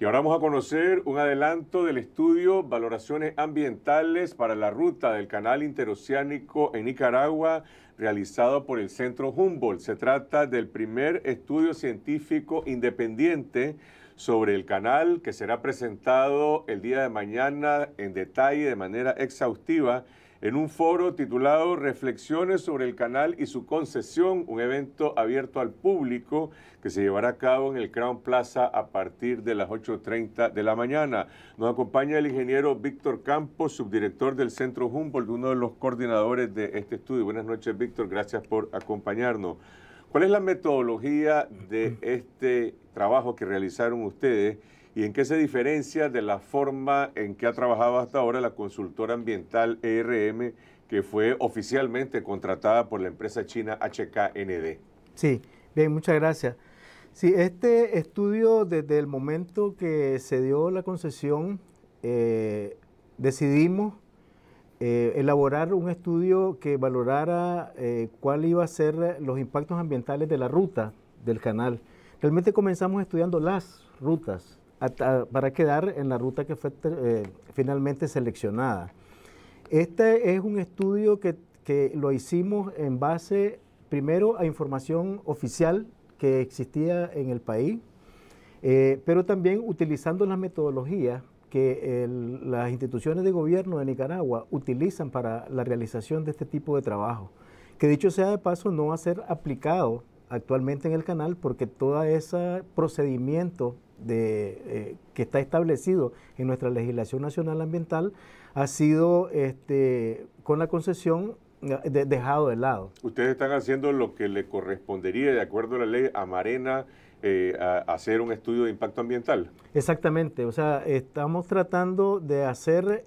Y ahora vamos a conocer un adelanto del estudio Valoraciones Ambientales para la ruta del Canal Interoceánico en Nicaragua realizado por el Centro Humboldt. Se trata del primer estudio científico independiente sobre el canal que será presentado el día de mañana en detalle de manera exhaustiva en un foro titulado Reflexiones sobre el canal y su concesión, un evento abierto al público que se llevará a cabo en el Crown Plaza a partir de las 8.30 de la mañana. Nos acompaña el ingeniero Víctor Campos, subdirector del Centro Humboldt, uno de los coordinadores de este estudio. Buenas noches, Víctor, gracias por acompañarnos. ¿Cuál es la metodología de este trabajo que realizaron ustedes? y en qué se diferencia de la forma en que ha trabajado hasta ahora la consultora ambiental ERM que fue oficialmente contratada por la empresa china HKND. Sí, bien, muchas gracias. Sí, este estudio desde el momento que se dio la concesión, eh, decidimos eh, elaborar un estudio que valorara eh, cuál iba a ser los impactos ambientales de la ruta del canal. Realmente comenzamos estudiando las rutas, para quedar en la ruta que fue eh, finalmente seleccionada. Este es un estudio que, lo hicimos en base primero a información oficial que existía en el país, eh, pero también utilizando las metodologías que las instituciones de gobierno de Nicaragua utilizan para la realización de este tipo de trabajo, que dicho sea de paso no va a ser aplicado actualmente en el canal porque todo ese procedimiento de, eh, que está establecido en nuestra legislación nacional ambiental ha sido este, con la concesión eh, dejado de lado. Ustedes están haciendo lo que le correspondería, de acuerdo a la ley, a Marena eh, hacer un estudio de impacto ambiental. Exactamente, o sea, estamos tratando de hacer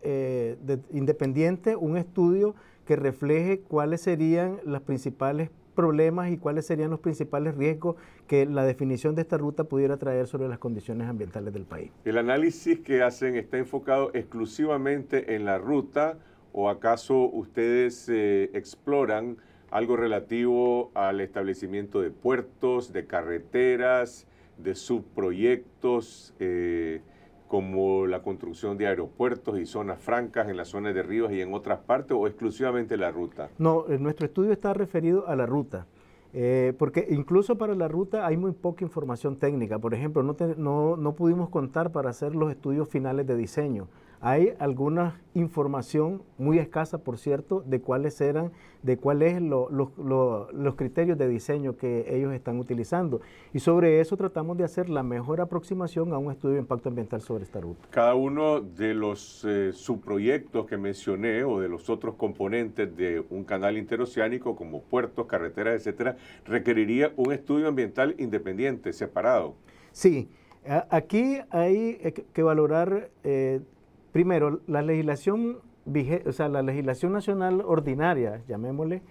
independiente un estudio que refleje cuáles serían las principales problemas y cuáles serían los principales riesgos que la definición de esta ruta pudiera traer sobre las condiciones ambientales del país. ¿El análisis que hacen está enfocado exclusivamente en la ruta o acaso ustedes eh, exploran algo relativo al establecimiento de puertos, de carreteras, de subproyectos? Eh, como la construcción de aeropuertos y zonas francas en las zonas de ríos y en otras partes o exclusivamente la ruta? No, nuestro estudio está referido a la ruta. Eh, porque incluso para la ruta hay muy poca información técnica. Por ejemplo, no, no, no pudimos contar para hacer los estudios finales de diseño. Hay alguna información muy escasa, por cierto, de cuáles eran, de cuáles son los criterios de diseño que ellos están utilizando. Y sobre eso tratamos de hacer la mejor aproximación a un estudio de impacto ambiental sobre esta ruta. Cada uno de los eh, subproyectos que mencioné o de los otros componentes de un canal interoceánico como puertos, carreteras, etcétera, requeriría un estudio ambiental independiente, separado. Sí. Aquí hay que valorar eh, Primero, la legislación, o sea, la legislación nacional ordinaria, llamémosle,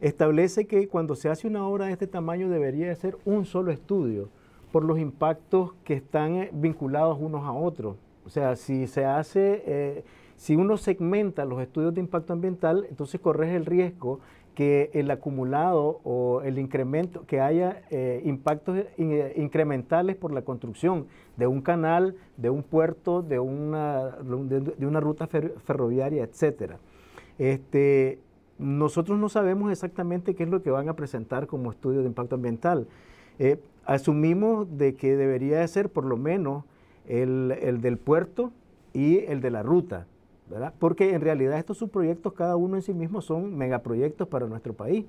establece que cuando se hace una obra de este tamaño debería ser un solo estudio por los impactos que están eh, vinculados unos a otros. O sea, si se hace, eh, si uno segmenta los estudios de impacto ambiental, entonces corres el riesgo que el acumulado o el incremento, que haya eh, impactos eh, incrementales por la construcción de un canal, de un puerto, de una, de, una ruta ferroviaria, etc. Este, nosotros no sabemos exactamente qué es lo que van a presentar como estudio de impacto ambiental. Eh, asumimos de que debería de ser por lo menos el del puerto y el de la ruta porque en realidad estos subproyectos, cada uno en sí mismo, son megaproyectos para nuestro país.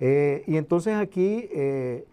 Eh, y entonces aquí eh,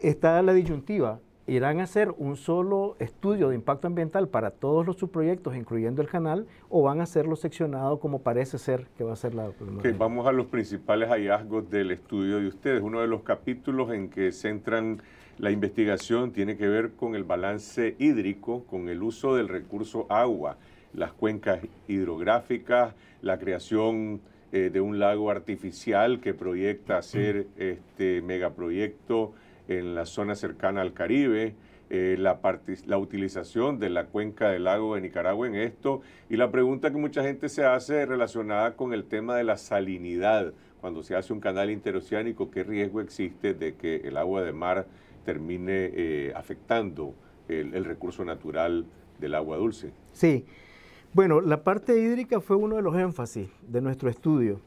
está la disyuntiva. ¿Irán a hacer un solo estudio de impacto ambiental para todos los subproyectos, incluyendo el canal, o van a hacerlo seccionado como parece ser que va a ser la... documentación vamos a los principales hallazgos del estudio de ustedes. Uno de los capítulos en que centran la investigación tiene que ver con el balance hídrico, con el uso del recurso agua las cuencas hidrográficas, la creación eh, de un lago artificial que proyecta hacer este megaproyecto en la zona cercana al Caribe, eh, la, la utilización de la cuenca del lago de Nicaragua en esto, y la pregunta que mucha gente se hace relacionada con el tema de la salinidad, cuando se hace un canal interoceánico, ¿qué riesgo existe de que el agua de mar termine eh, afectando el, el recurso natural del agua dulce? Sí, bueno, la parte hídrica fue uno de los énfasis de nuestro estudio.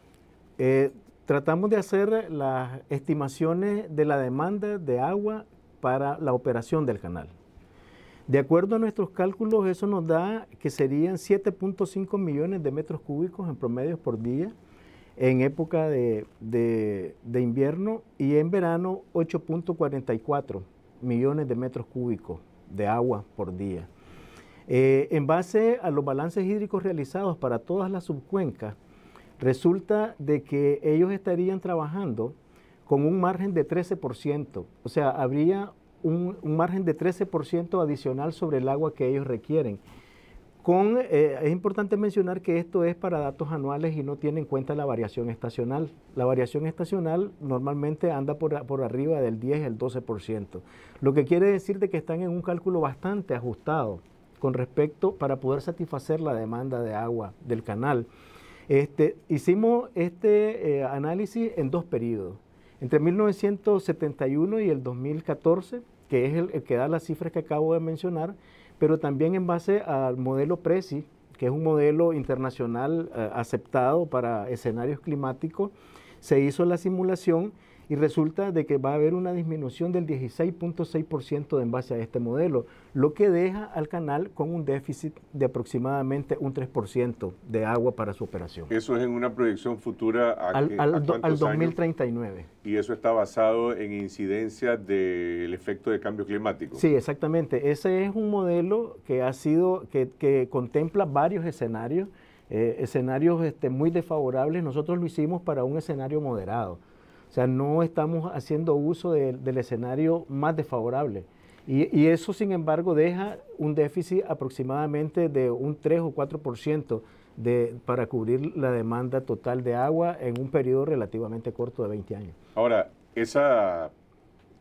Eh, tratamos de hacer las estimaciones de la demanda de agua para la operación del canal. De acuerdo a nuestros cálculos, eso nos da que serían 7.5 millones de metros cúbicos en promedio por día en época de invierno y en verano 8.44 millones de metros cúbicos de agua por día. Eh, en base a los balances hídricos realizados para todas las subcuencas, resulta de que ellos estarían trabajando con un margen de 13%, o sea, habría un, margen de 13% adicional sobre el agua que ellos requieren. Eh, es importante mencionar que esto es para datos anuales y no tiene en cuenta la variación estacional. La variación estacional normalmente anda por, arriba del 10 el 12%, lo que quiere decir de que están en un cálculo bastante ajustado con respecto para poder satisfacer la demanda de agua del canal. Este, hicimos este eh, análisis en dos periodos, entre 1971 y el 2014, que es el, que da las cifras que acabo de mencionar, pero también en base al modelo PRESI, que es un modelo internacional eh, aceptado para escenarios climáticos, se hizo la simulación y resulta de que va a haber una disminución del 16.6% en base a este modelo, lo que deja al canal con un déficit de aproximadamente un 3% de agua para su operación. Eso es en una proyección futura al, 2039. Y eso está basado en incidencias del efecto de cambio climático. Sí, exactamente. Ese es un modelo que ha sido que, contempla varios escenarios, eh, escenarios este, muy desfavorables. Nosotros lo hicimos para un escenario moderado o sea, no estamos haciendo uso del escenario más desfavorable. Y, eso, sin embargo, deja un déficit aproximadamente de un 3 o 4% de, para cubrir la demanda total de agua en un periodo relativamente corto de 20 años. Ahora, esa,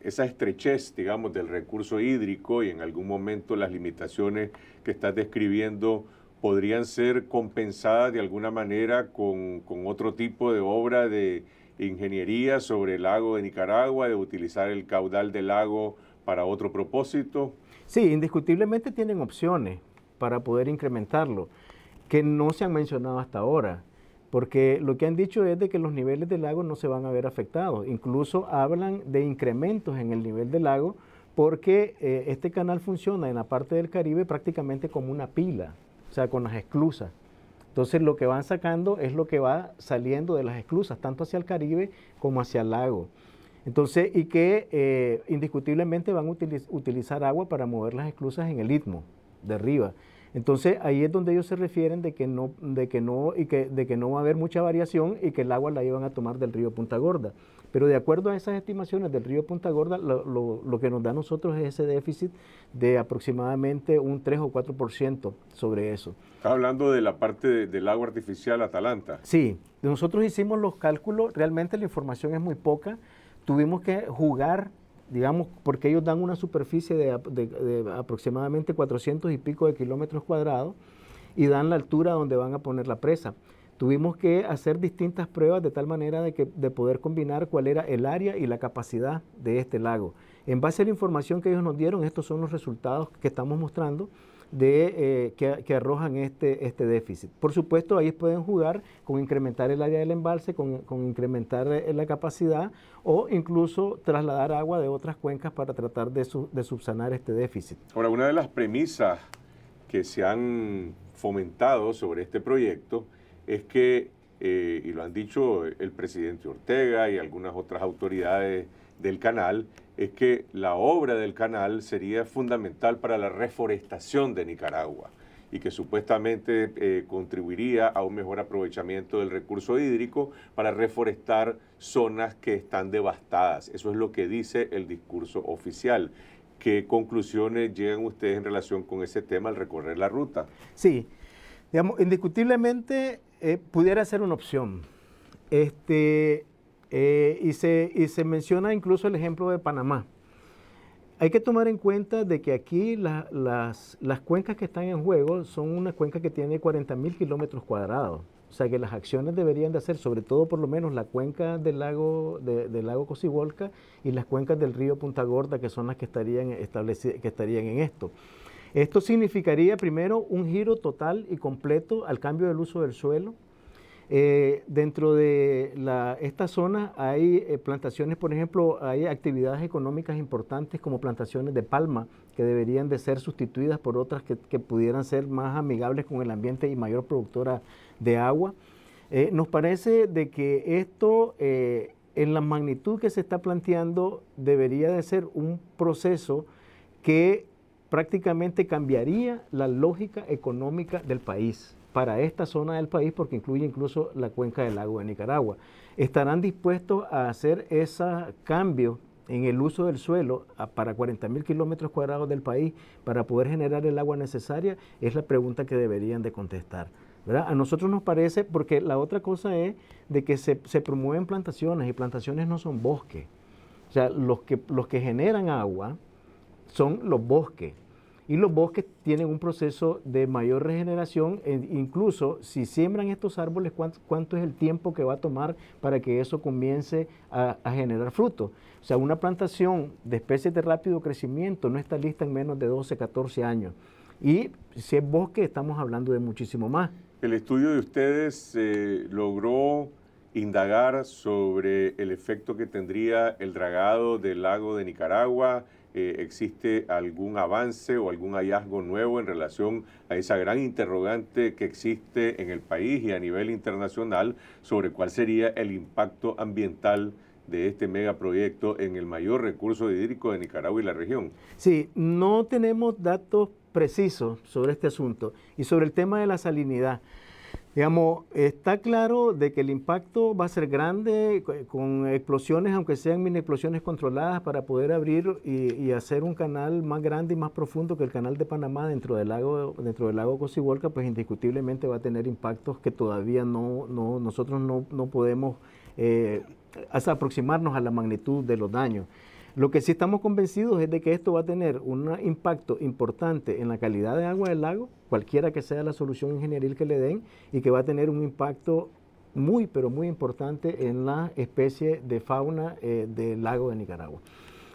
esa estrechez, digamos, del recurso hídrico y en algún momento las limitaciones que estás describiendo podrían ser compensadas de alguna manera con otro tipo de obra de ingeniería sobre el lago de Nicaragua, de utilizar el caudal del lago para otro propósito? Sí, indiscutiblemente tienen opciones para poder incrementarlo, que no se han mencionado hasta ahora, porque lo que han dicho es de que los niveles del lago no se van a ver afectados, incluso hablan de incrementos en el nivel del lago, porque eh, este canal funciona en la parte del Caribe prácticamente como una pila, o sea, con las esclusas. Entonces lo que van sacando es lo que va saliendo de las esclusas, tanto hacia el Caribe como hacia el lago. Entonces, y que eh, indiscutiblemente van a utilizar agua para mover las esclusas en el ritmo de arriba. Entonces, ahí es donde ellos se refieren de que no, de que no, y que, de que no va a haber mucha variación y que el agua la iban a tomar del río Punta Gorda. Pero de acuerdo a esas estimaciones del río Punta Gorda, lo, que nos da nosotros es ese déficit de aproximadamente un 3 o 4% sobre eso. Está hablando de la parte del agua artificial Atalanta. Sí, nosotros hicimos los cálculos, realmente la información es muy poca, tuvimos que jugar digamos, porque ellos dan una superficie de, de, aproximadamente 400 y pico de kilómetros cuadrados y dan la altura donde van a poner la presa. Tuvimos que hacer distintas pruebas de tal manera de, que, poder combinar cuál era el área y la capacidad de este lago. En base a la información que ellos nos dieron, estos son los resultados que estamos mostrando de, eh, que, arrojan este, este déficit. Por supuesto, ahí pueden jugar con incrementar el área del embalse, con, incrementar eh, la capacidad o incluso trasladar agua de otras cuencas para tratar de, de subsanar este déficit. Ahora, una de las premisas que se han fomentado sobre este proyecto es que, eh, y lo han dicho el presidente Ortega y algunas otras autoridades del canal, es que la obra del canal sería fundamental para la reforestación de Nicaragua y que supuestamente eh, contribuiría a un mejor aprovechamiento del recurso hídrico para reforestar zonas que están devastadas. Eso es lo que dice el discurso oficial. ¿Qué conclusiones llegan ustedes en relación con ese tema al recorrer la ruta? Sí, digamos, indiscutiblemente eh, pudiera ser una opción. Este, eh, y, se, menciona incluso el ejemplo de Panamá. Hay que tomar en cuenta de que aquí las, cuencas que están en juego son una cuenca que tiene 40.000 kilómetros cuadrados. O sea que las acciones deberían de hacer, sobre todo por lo menos la cuenca del lago, de, del lago y las cuencas del río Punta Gorda, que son las que estarían, que estarían en esto. Esto significaría primero un giro total y completo al cambio del uso del suelo. Eh, dentro de esta zona hay eh, plantaciones, por ejemplo, hay actividades económicas importantes como plantaciones de palma que deberían de ser sustituidas por otras que, pudieran ser más amigables con el ambiente y mayor productora de agua. Eh, nos parece de que esto, en la magnitud que se está planteando, debería de ser un proceso que prácticamente cambiaría la lógica económica del país, para esta zona del país, porque incluye incluso la cuenca del lago de Nicaragua. ¿Estarán dispuestos a hacer ese cambio en el uso del suelo para 40.000 kilómetros cuadrados del país para poder generar el agua necesaria? Es la pregunta que deberían de contestar. A nosotros nos parece, porque la otra cosa es de que se, promueven plantaciones y plantaciones no son bosques. O sea, los que, los que generan agua son los bosques y los bosques tienen un proceso de mayor regeneración, e incluso si siembran estos árboles, ¿cuánto, es el tiempo que va a tomar para que eso comience a, generar fruto? O sea, una plantación de especies de rápido crecimiento no está lista en menos de 12, 14 años. Y si es bosque, estamos hablando de muchísimo más. El estudio de ustedes eh, logró indagar sobre el efecto que tendría el dragado del lago de Nicaragua eh, existe algún avance o algún hallazgo nuevo en relación a esa gran interrogante que existe en el país y a nivel internacional sobre cuál sería el impacto ambiental de este megaproyecto en el mayor recurso hídrico de Nicaragua y la región. Sí, no tenemos datos precisos sobre este asunto y sobre el tema de la salinidad. Digamos, está claro de que el impacto va a ser grande con explosiones, aunque sean mini explosiones controladas, para poder abrir y, hacer un canal más grande y más profundo que el canal de Panamá dentro del lago, dentro del lago pues indiscutiblemente va a tener impactos que todavía no, no nosotros no, podemos eh, aproximarnos a la magnitud de los daños. Lo que sí estamos convencidos es de que esto va a tener un impacto importante en la calidad de agua del lago, cualquiera que sea la solución ingenieril que le den, y que va a tener un impacto muy, pero muy importante en la especie de fauna eh, del lago de Nicaragua.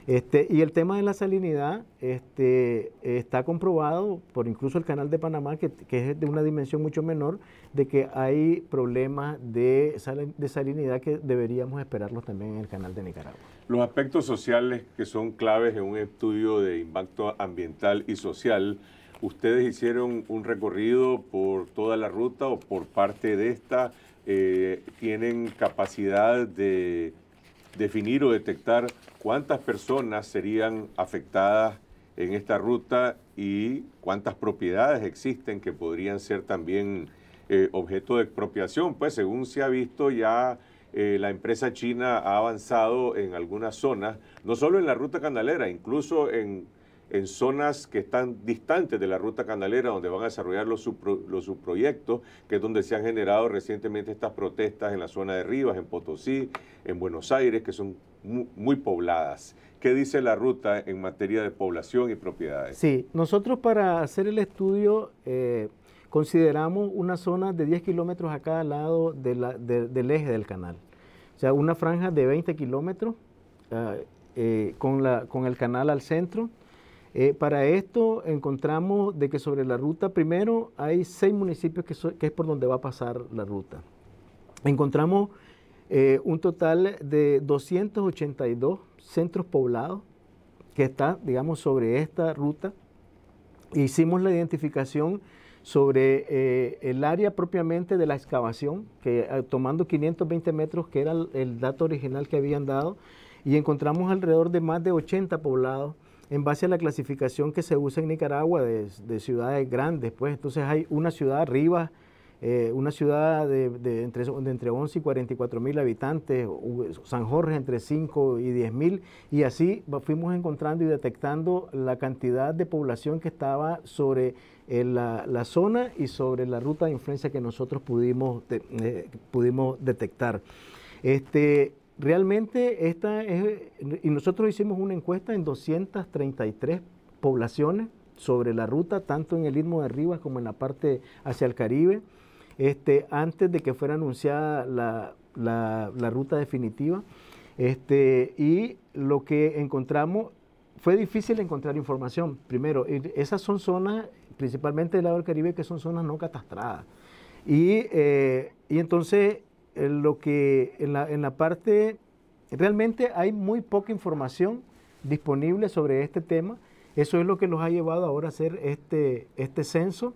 Este, y el tema de la salinidad este, está comprobado por incluso el canal de Panamá, que, es de una dimensión mucho menor, de que hay problemas de, de, salinidad que deberíamos esperarlos también en el canal de Nicaragua. Los aspectos sociales que son claves en un estudio de impacto ambiental y social, ¿ustedes hicieron un recorrido por toda la ruta o por parte de esta? Eh, ¿Tienen capacidad de definir o detectar cuántas personas serían afectadas en esta ruta y cuántas propiedades existen que podrían ser también eh, objeto de expropiación. Pues según se ha visto ya eh, la empresa china ha avanzado en algunas zonas, no solo en la ruta canalera, incluso en en zonas que están distantes de la ruta canalera donde van a desarrollar los, los subproyectos, que es donde se han generado recientemente estas protestas en la zona de Rivas, en Potosí, en Buenos Aires, que son muy, pobladas. ¿Qué dice la ruta en materia de población y propiedades? Sí, nosotros para hacer el estudio eh, consideramos una zona de 10 kilómetros a cada lado de del eje del canal. O sea, una franja de 20 kilómetros ah, eh, con, la, con el canal al centro eh, para esto encontramos de que sobre la ruta primero hay seis municipios que, es por donde va a pasar la ruta. Encontramos eh, un total de 282 centros poblados que está, digamos, sobre esta ruta. Hicimos la identificación sobre eh, el área propiamente de la excavación, que tomando 520 metros, que era el dato original que habían dado, y encontramos alrededor de más de 80 poblados en base a la clasificación que se usa en Nicaragua de, ciudades grandes, pues entonces hay una ciudad arriba, eh, una ciudad de, entre, 11 y 44 mil habitantes, San Jorge entre 5 y 10 mil, y así fuimos encontrando y detectando la cantidad de población que estaba sobre eh, la, zona y sobre la ruta de influencia que nosotros pudimos, eh, pudimos detectar. Este, realmente esta es, y nosotros hicimos una encuesta en 233 poblaciones sobre la ruta, tanto en el Istmo de Arriba como en la parte hacia el Caribe, este, antes de que fuera anunciada la, ruta definitiva. Este, y lo que encontramos, fue difícil encontrar información. Primero, esas son zonas, principalmente del lado del Caribe, que son zonas no catastradas. Y, eh, y entonces lo que en la, en la parte, realmente hay muy poca información disponible sobre este tema. Eso es lo que nos ha llevado ahora a hacer este, este censo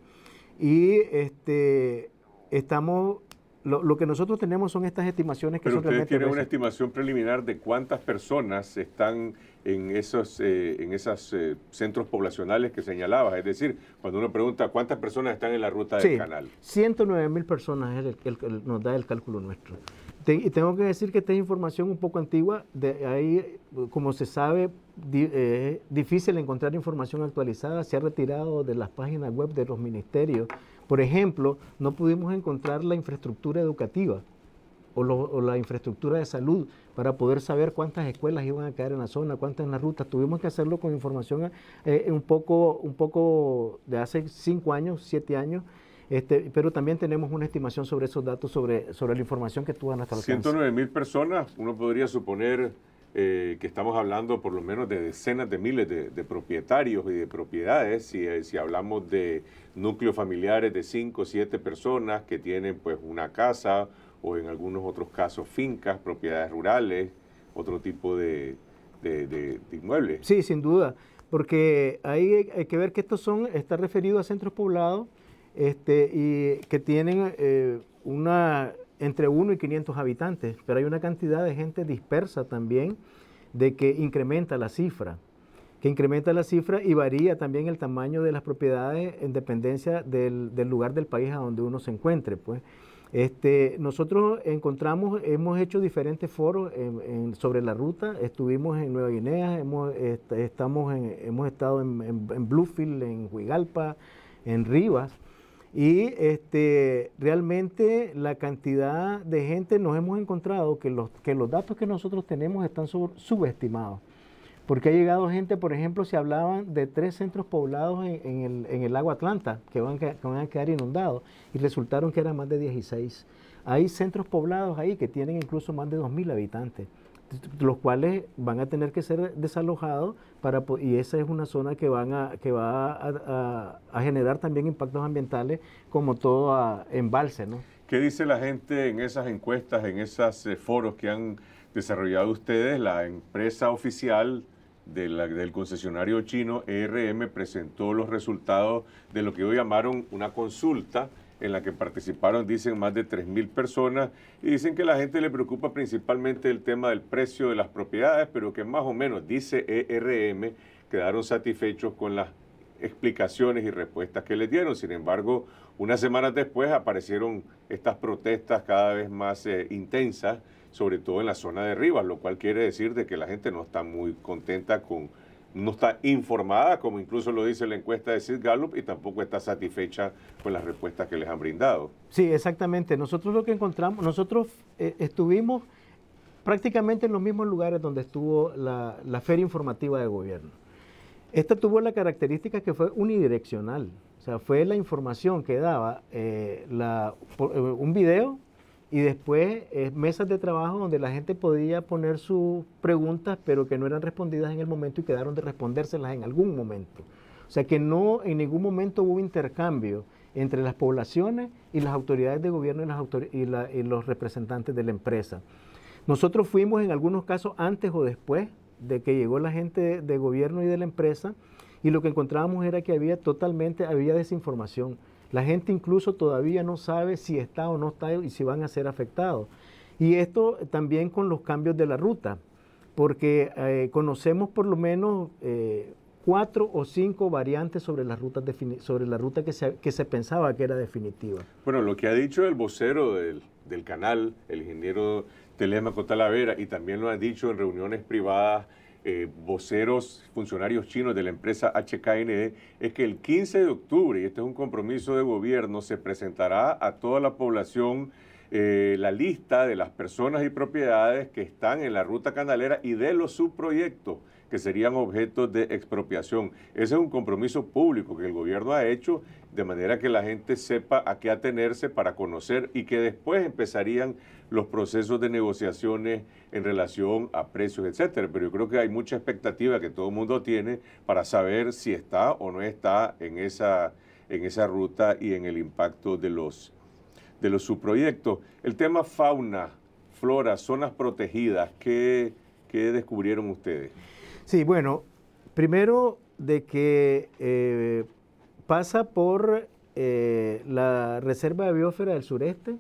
y este, estamos lo, lo, que nosotros tenemos son estas estimaciones que Pero son tienen una estimación preliminar de cuántas personas están en esos eh, en esos, eh, centros poblacionales que señalabas. Es decir, cuando uno pregunta cuántas personas están en la ruta del canal. 109 mil personas es el, nos da el cálculo nuestro y tengo que decir que esta es información un poco antigua, de ahí, como se sabe, eh, es difícil encontrar información actualizada, se ha retirado de las páginas web de los ministerios. Por ejemplo, no pudimos encontrar la infraestructura educativa o, la infraestructura de salud para poder saber cuántas escuelas iban a caer en la zona, cuántas en la ruta, Tuvimos que hacerlo con información eh, un, poco, un poco de hace cinco años, siete años, este, pero también tenemos una estimación sobre esos datos, sobre, sobre la información que tú a nuestro 109 mil personas, uno podría suponer eh, que estamos hablando por lo menos de decenas de miles de, propietarios y de propiedades, eh, si, hablamos de núcleos familiares de 5 o 7 personas que tienen pues una casa o en algunos otros casos fincas, propiedades rurales, otro tipo de, inmuebles. Sí, sin duda, porque ahí hay, hay que ver que estos son, está referido a centros poblados este, y que tienen eh, una, entre 1 y 500 habitantes, pero hay una cantidad de gente dispersa también de que incrementa la cifra, que incrementa la cifra y varía también el tamaño de las propiedades en dependencia del, lugar del país a donde uno se encuentre. Pues. Este, nosotros encontramos, hemos hecho diferentes foros sobre la ruta, estuvimos en Nueva Guinea, estamos hemos estado en, Bluefield, en Huigalpa, en Rivas, y este, realmente la cantidad de gente nos hemos encontrado que los, que los datos que nosotros tenemos están subestimados. Porque ha llegado gente, por ejemplo, se hablaban de tres centros poblados en, el, en lago Atlanta que van, que van, a quedar inundados y resultaron que eran más de 16. Hay centros poblados ahí que tienen incluso más de 2.000 habitantes los cuales van a tener que ser desalojados para, y esa es una zona que, van a, que va a, generar también impactos ambientales como todo embalse. ¿Qué dice la gente en esas encuestas, en esos eh, foros que han desarrollado ustedes? La empresa oficial del concesionario chino ERM presentó los resultados de lo que hoy llamaron una consulta en la que participaron, dicen, más de 3.000 personas y dicen que la gente le preocupa principalmente el tema del precio de las propiedades, pero que más o menos, dice ERM, quedaron satisfechos con las explicaciones y respuestas que les dieron. Sin embargo, unas semanas después aparecieron estas protestas cada vez más eh, intensas, sobre todo en la zona de Rivas, lo cual quiere decir de que la gente no está muy contenta con no está informada, como incluso lo dice la encuesta de Sid Gallup, y tampoco está satisfecha con las respuestas que les han brindado. Sí, exactamente. Nosotros lo que encontramos, nosotros eh, estuvimos prácticamente en los mismos lugares donde estuvo la, feria informativa de gobierno. Esta tuvo la característica que fue unidireccional, o sea, fue la información que daba eh, la, eh, un video y después eh, mesas de trabajo donde la gente podía poner sus preguntas, pero que no eran respondidas en el momento y quedaron de respondérselas en algún momento. O sea que no en ningún momento hubo intercambio entre las poblaciones y las autoridades de gobierno y, los representantes de la empresa. Nosotros fuimos en algunos casos antes o después de que llegó la gente de, de gobierno y de la empresa y lo que encontrábamos era que había totalmente, había desinformación la gente incluso todavía no sabe si está o no está y si van a ser afectados. Y esto también con los cambios de la ruta, porque eh, conocemos por lo menos eh, cuatro o cinco variantes sobre, las rutas sobre la ruta que se, que se, pensaba que era definitiva. Bueno, lo que ha dicho el vocero del, del canal, el ingeniero Telemaco Talavera, y también lo ha dicho en reuniones privadas eh, voceros, funcionarios chinos de la empresa HKND, es que el 15 de octubre, y este es un compromiso de gobierno, se presentará a toda la población eh, la lista de las personas y propiedades que están en la ruta canalera y de los subproyectos que serían objetos de expropiación. Ese es un compromiso público que el gobierno ha hecho de manera que la gente sepa a qué atenerse para conocer y que después empezarían los procesos de negociaciones en relación a precios, etcétera. Pero yo creo que hay mucha expectativa que todo el mundo tiene para saber si está o no está en esa, en esa ruta y en el impacto de los de los subproyectos. El tema fauna, flora, zonas protegidas, qué descubrieron ustedes? Sí, bueno, primero de que eh, pasa por eh, la Reserva de Biósfera del Sureste,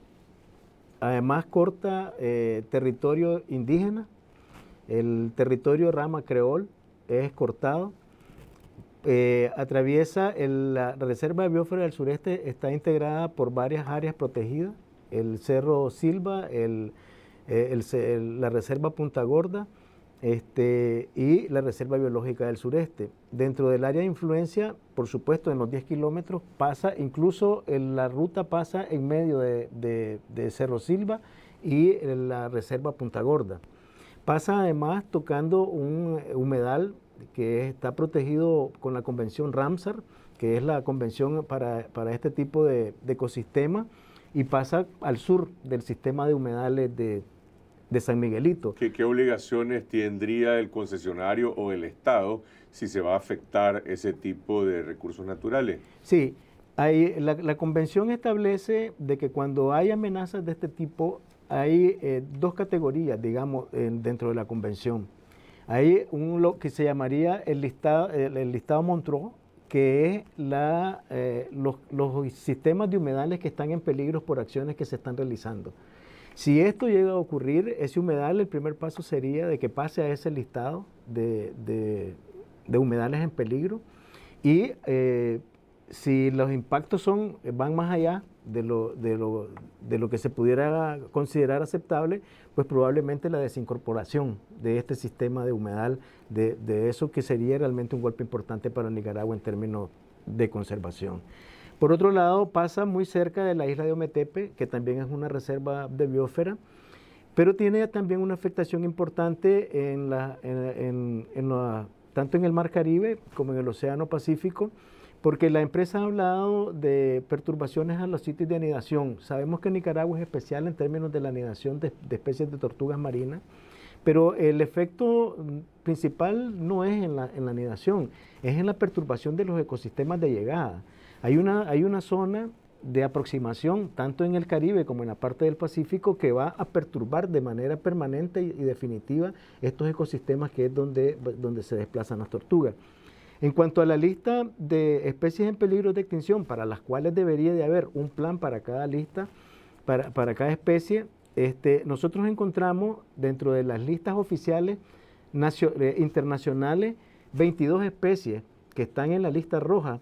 además corta eh, territorio indígena, el territorio rama creol es cortado, atraviesa la Reserva de Biósfera del Sureste, está integrada por varias áreas protegidas, el Cerro Silva, la Reserva Punta Gorda, este, y la Reserva Biológica del Sureste. Dentro del área de influencia, por supuesto, en los 10 kilómetros pasa, incluso la ruta pasa en medio de, Cerro Silva y la Reserva Punta Gorda. Pasa además tocando un humedal que está protegido con la Convención Ramsar, que es la convención para, este tipo de ecosistema, y pasa al sur del sistema de humedales de, de San Miguelito. ¿Qué, obligaciones tendría el concesionario o el Estado si se va a afectar ese tipo de recursos naturales? Sí, la, convención establece de que cuando hay amenazas de este tipo hay eh, dos categorías, digamos, dentro de la convención. Hay un, lo que se llamaría el listado, el, Montreux, que es la, eh, los, los, sistemas de humedales que están en peligro por acciones que se están realizando. Si esto llega a ocurrir, ese humedal, el primer paso sería de que pase a ese listado de, humedales en peligro y eh, si los impactos son, van más allá de lo, que se pudiera considerar aceptable, pues probablemente la desincorporación de este sistema de humedal, de, de eso que sería realmente un golpe importante para Nicaragua en términos de conservación. Por otro lado, pasa muy cerca de la isla de Ometepe, que también es una reserva de biósfera, pero tiene también una afectación importante tanto en el Mar Caribe como en el Océano Pacífico, porque la empresa ha hablado de perturbaciones a los sitios de anidación. Sabemos que Nicaragua es especial en términos de la anidación de, especies de tortugas marinas, pero el efecto principal no es en la, en la anidación, es en la perturbación de los ecosistemas de llegada. Hay una, hay una zona de aproximación, tanto en el Caribe como en la parte del Pacífico, que va a perturbar de manera permanente y, definitiva estos ecosistemas que es donde, donde se desplazan las tortugas. En cuanto a la lista de especies en peligro de extinción, para las cuales debería de haber un plan para cada lista, para, cada especie, este, nosotros encontramos dentro de las listas oficiales eh, internacionales 22 especies que están en la lista roja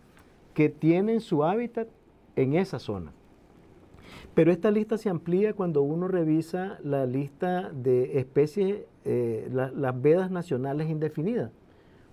que tienen su hábitat en esa zona. Pero esta lista se amplía cuando uno revisa la lista de especies, eh, las vedas nacionales indefinidas.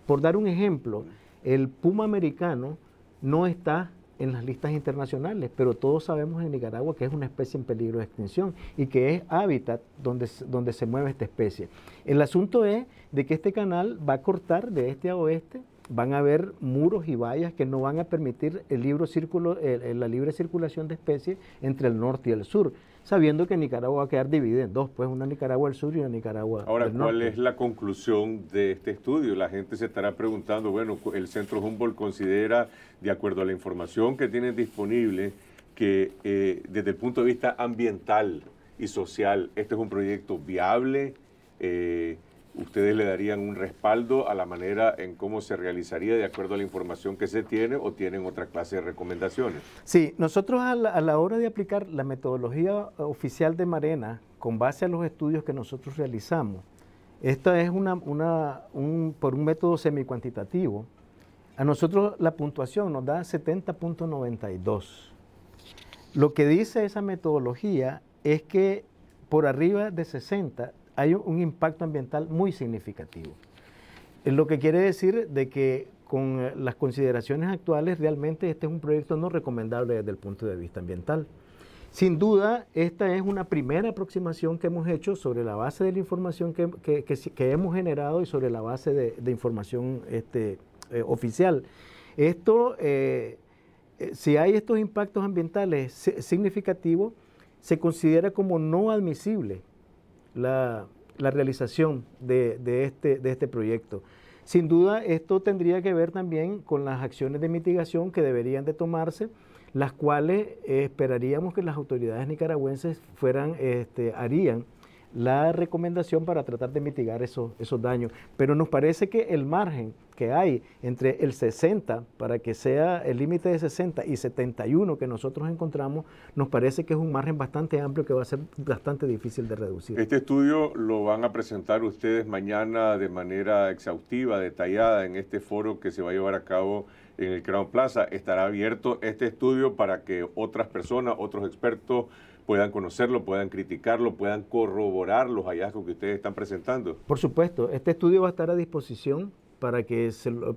Por dar un ejemplo, el puma americano no está en las listas internacionales, pero todos sabemos en Nicaragua que es una especie en peligro de extinción y que es hábitat donde, donde se mueve esta especie. El asunto es de que este canal va a cortar de este a oeste van a haber muros y vallas que no van a permitir el libro círculo, la libre circulación de especies entre el norte y el sur, sabiendo que Nicaragua va a quedar dividida en dos, pues una Nicaragua del sur y una Nicaragua Ahora, del norte. Ahora, ¿cuál es la conclusión de este estudio? La gente se estará preguntando, bueno, el Centro Humboldt considera, de acuerdo a la información que tienen disponible, que eh, desde el punto de vista ambiental y social, este es un proyecto viable, eh, ¿ustedes le darían un respaldo a la manera en cómo se realizaría de acuerdo a la información que se tiene o tienen otra clase de recomendaciones? Sí, nosotros a la, hora de aplicar la metodología oficial de Marena, con base a los estudios que nosotros realizamos, esta es una, por un método semi-cuantitativo, A nosotros la puntuación nos da 70.92. Lo que dice esa metodología es que por arriba de 60 hay un impacto ambiental muy significativo. Eh, lo que quiere decir de que con eh, las consideraciones actuales realmente este es un proyecto no recomendable desde el punto de vista ambiental. Sin duda, esta es una primera aproximación que hemos hecho sobre la base de la información que, hemos generado y sobre la base de, información este, eh, oficial. Esto, si hay estos impactos ambientales significativos, se considera como no admisible la, realización de, este, de este proyecto. Sin duda, esto tendría que ver también con las acciones de mitigación que deberían de tomarse, las cuales eh, esperaríamos que las autoridades nicaragüenses fueran, este, harían la recomendación para tratar de mitigar esos daños. Pero nos parece que el margen que hay entre el 60, para que sea el límite de 60 y 71 que nosotros encontramos, nos parece que es un margen bastante amplio que va a ser bastante difícil de reducir. Este estudio lo van a presentar ustedes mañana de manera exhaustiva, detallada, en este foro que se va a llevar a cabo en el Crown Plaza. Estará abierto este estudio para que otras personas, otros expertos puedan conocerlo, puedan criticarlo, puedan corroborar los hallazgos que ustedes están presentando. Por supuesto, este estudio va a estar a disposición para que,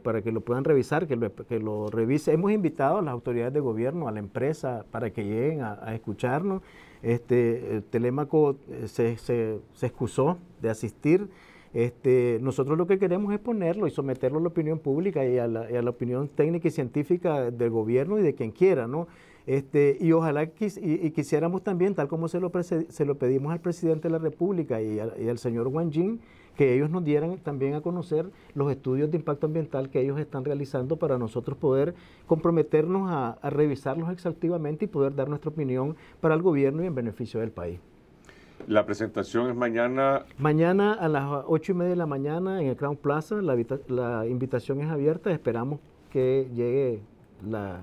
para que lo puedan revisar, que lo, que revise. Hemos invitado a las autoridades de gobierno, a la empresa, para que lleguen a, escucharnos. Este, eh, Telemaco eh, se, se, excusó de asistir. Este, nosotros lo que queremos es ponerlo y someterlo a la opinión pública y a la, opinión técnica y científica del gobierno y de quien quiera, este, y ojalá y, quisiéramos también, tal como se lo, se lo pedimos al presidente de la República y, y al señor Wang Jing, que ellos nos dieran también a conocer los estudios de impacto ambiental que ellos están realizando para nosotros poder comprometernos a, revisarlos exhaustivamente y poder dar nuestra opinión para el gobierno y en beneficio del país. La presentación es mañana. Mañana a las ocho y media de la mañana en el Crown Plaza. La, invitación es abierta. Esperamos que llegue la,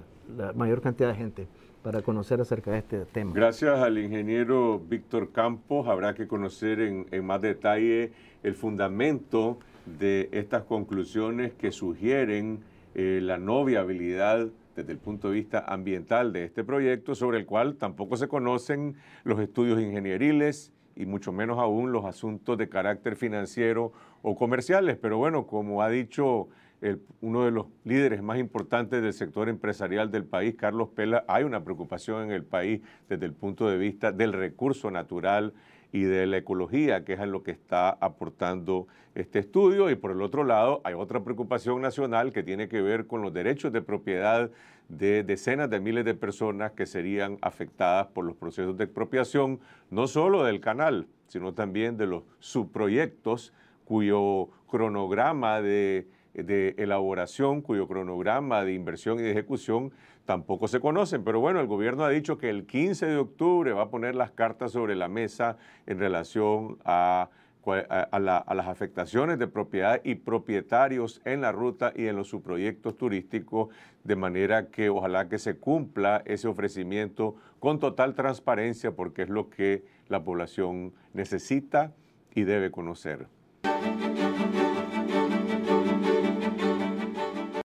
mayor cantidad de gente para conocer acerca de este tema. Gracias al ingeniero Víctor Campos. Habrá que conocer en más detalle el fundamento de estas conclusiones que sugieren eh, la no viabilidad desde el punto de vista ambiental de este proyecto, sobre el cual tampoco se conocen los estudios ingenieriles y mucho menos aún los asuntos de carácter financiero o comerciales. Pero bueno, como ha dicho uno de los líderes más importantes del sector empresarial del país, Carlos Pela, hay una preocupación en el país desde el punto de vista del recurso natural y de la ecología, que es a lo que está aportando este estudio. Y por el otro lado, hay otra preocupación nacional que tiene que ver con los derechos de propiedad de decenas de miles de personas que serían afectadas por los procesos de expropiación, no solo del canal, sino también de los subproyectos cuyo cronograma de de elaboración, cuyo cronograma de inversión y de ejecución tampoco se conocen. Pero bueno, el gobierno ha dicho que el 15 de octubre va a poner las cartas sobre la mesa en relación a, las afectaciones de propiedad y propietarios en la ruta y en los subproyectos turísticos, de manera que ojalá que se cumpla ese ofrecimiento con total transparencia, porque es lo que la población necesita y debe conocer.